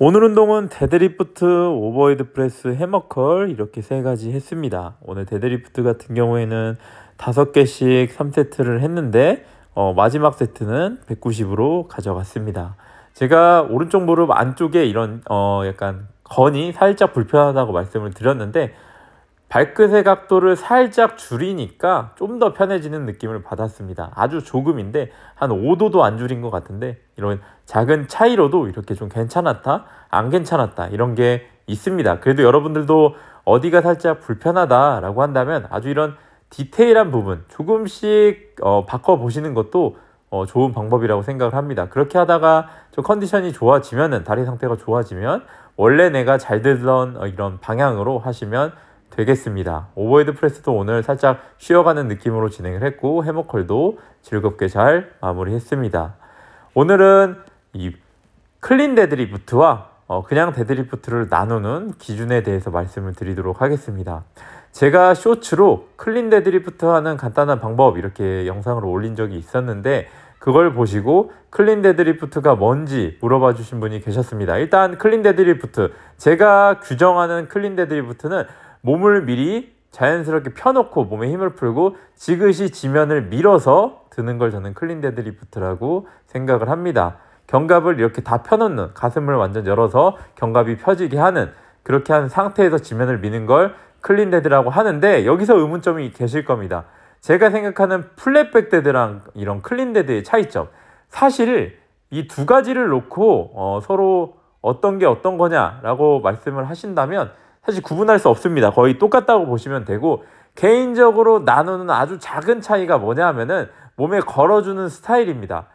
오늘 운동은 데드리프트, 오버헤드 프레스, 해머컬 이렇게 세 가지 했습니다. 오늘 데드리프트 같은 경우에는 다섯 개씩 3세트를 했는데 어, 마지막 세트는 190으로 가져갔습니다. 제가 오른쪽 무릎 안쪽에 이런 어, 약간 건이 살짝 불편하다고 말씀을 드렸는데 발끝의 각도를 살짝 줄이니까 좀 더 편해지는 느낌을 받았습니다. 아주 조금인데 한 5도도 안 줄인 것 같은데 이런 작은 차이로도 이렇게 좀 괜찮았다, 안 괜찮았다 이런 게 있습니다. 그래도 여러분들도 어디가 살짝 불편하다라고 한다면 아주 이런 디테일한 부분 조금씩 어, 바꿔보시는 것도 어, 좋은 방법이라고 생각을 합니다. 그렇게 하다가 좀 컨디션이 좋아지면은 다리 상태가 좋아지면 원래 내가 잘 되던 어, 이런 방향으로 하시면 되겠습니다. 오버헤드 프레스도 오늘 살짝 쉬어가는 느낌으로 진행을 했고 해머컬도 즐겁게 잘 마무리했습니다. 오늘은 이 클린 데드리프트와 어 그냥 데드리프트를 나누는 기준에 대해서 말씀을 드리도록 하겠습니다. 제가 쇼츠로 클린 데드리프트 하는 간단한 방법 이렇게 영상을 올린 적이 있었는데 그걸 보시고 클린 데드리프트가 뭔지 물어봐 주신 분이 계셨습니다. 일단 클린 데드리프트 제가 규정하는 클린 데드리프트는 몸을 미리 자연스럽게 펴놓고 몸에 힘을 풀고 지그시 지면을 밀어서 드는 걸 저는 클린 데드리프트라고 생각을 합니다. 견갑을 이렇게 다 펴놓는 가슴을 완전 열어서 견갑이 펴지게 하는 그렇게 한 상태에서 지면을 미는 걸 클린 데드라고 하는데 여기서 의문점이 계실 겁니다. 제가 생각하는 플랫백 데드랑 이런 클린 데드의 차이점 사실 이 두 가지를 놓고 어, 서로 어떤 게 어떤 거냐라고 말씀을 하신다면 사실 구분할 수 없습니다. 거의 똑같다고 보시면 되고 개인적으로 나누는 아주 작은 차이가 뭐냐 하면은 몸에 걸어주는 스타일입니다.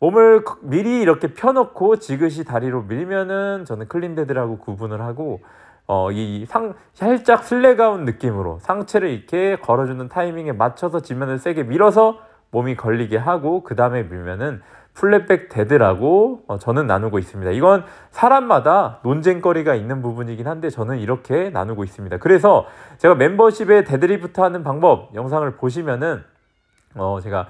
몸을 미리 이렇게 펴놓고 지그시 다리로 밀면은 저는 클린데드라고 구분을 하고 어, 이 상, 살짝 슬래가운 느낌으로 상체를 이렇게 걸어주는 타이밍에 맞춰서 지면을 세게 밀어서 몸이 걸리게 하고 그 다음에 밀면은 플랫백 데드라고 어, 저는 나누고 있습니다. 이건 사람마다 논쟁거리가 있는 부분이긴 한데 저는 이렇게 나누고 있습니다. 그래서 제가 멤버십에 데드리프트 하는 방법 영상을 보시면은 어 제가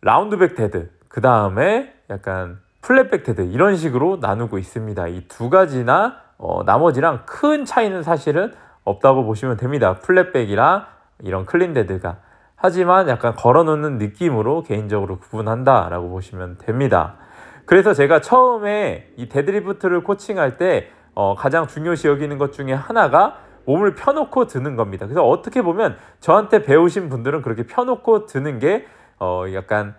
라운드백 데드 그 다음에 약간 플랫백 데드 이런 식으로 나누고 있습니다. 이 두 가지나 어 나머지랑 큰 차이는 사실은 없다고 보시면 됩니다. 플랫백이랑 이런 클린 데드가 하지만 약간 걸어놓는 느낌으로 개인적으로 구분한다라고 보시면 됩니다. 그래서 제가 처음에 이 데드리프트를 코칭할 때 어, 가장 중요시 여기는 것 중에 하나가 몸을 펴놓고 드는 겁니다. 그래서 어떻게 보면 저한테 배우신 분들은 그렇게 펴놓고 드는 게 어, 약간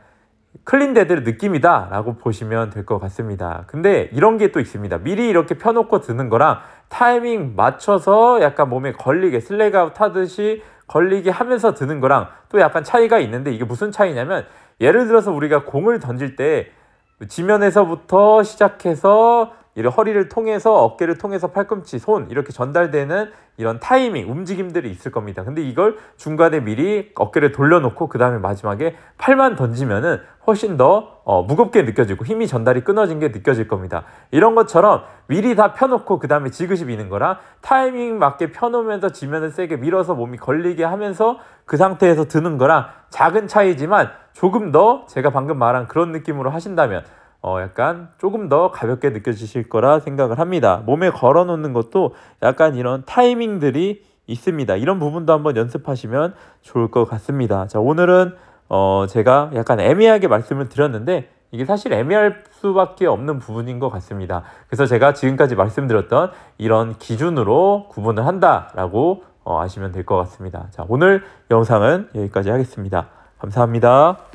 클린 데드의 느낌이다 라고 보시면 될 것 같습니다. 근데 이런 게 또 있습니다. 미리 이렇게 펴놓고 드는 거랑 타이밍 맞춰서 약간 몸에 걸리게 슬레이아웃 하듯이 걸리게 하면서 드는 거랑 또 약간 차이가 있는데 이게 무슨 차이냐면 예를 들어서 우리가 공을 던질 때 지면에서부터 시작해서 이런 허리를 통해서 어깨를 통해서 팔꿈치, 손 이렇게 전달되는 이런 타이밍, 움직임들이 있을 겁니다. 근데 이걸 중간에 미리 어깨를 돌려놓고 그 다음에 마지막에 팔만 던지면은 훨씬 더 어, 무겁게 느껴지고 힘이 전달이 끊어진 게 느껴질 겁니다. 이런 것처럼 미리 다 펴놓고 그 다음에 지그시 미는 거랑 타이밍 맞게 펴놓으면서 지면을 세게 밀어서 몸이 걸리게 하면서 그 상태에서 드는 거랑 작은 차이지만 조금 더 제가 방금 말한 그런 느낌으로 하신다면 어, 약간 조금 더 가볍게 느껴지실 거라 생각을 합니다. 몸에 걸어 놓는 것도 약간 이런 타이밍들이 있습니다. 이런 부분도 한번 연습하시면 좋을 것 같습니다. 자, 오늘은 어, 제가 약간 애매하게 말씀을 드렸는데 이게 사실 애매할 수밖에 없는 부분인 것 같습니다. 그래서 제가 지금까지 말씀드렸던 이런 기준으로 구분을 한다라고 어, 아시면 될 것 같습니다. 자, 오늘 영상은 여기까지 하겠습니다. 감사합니다.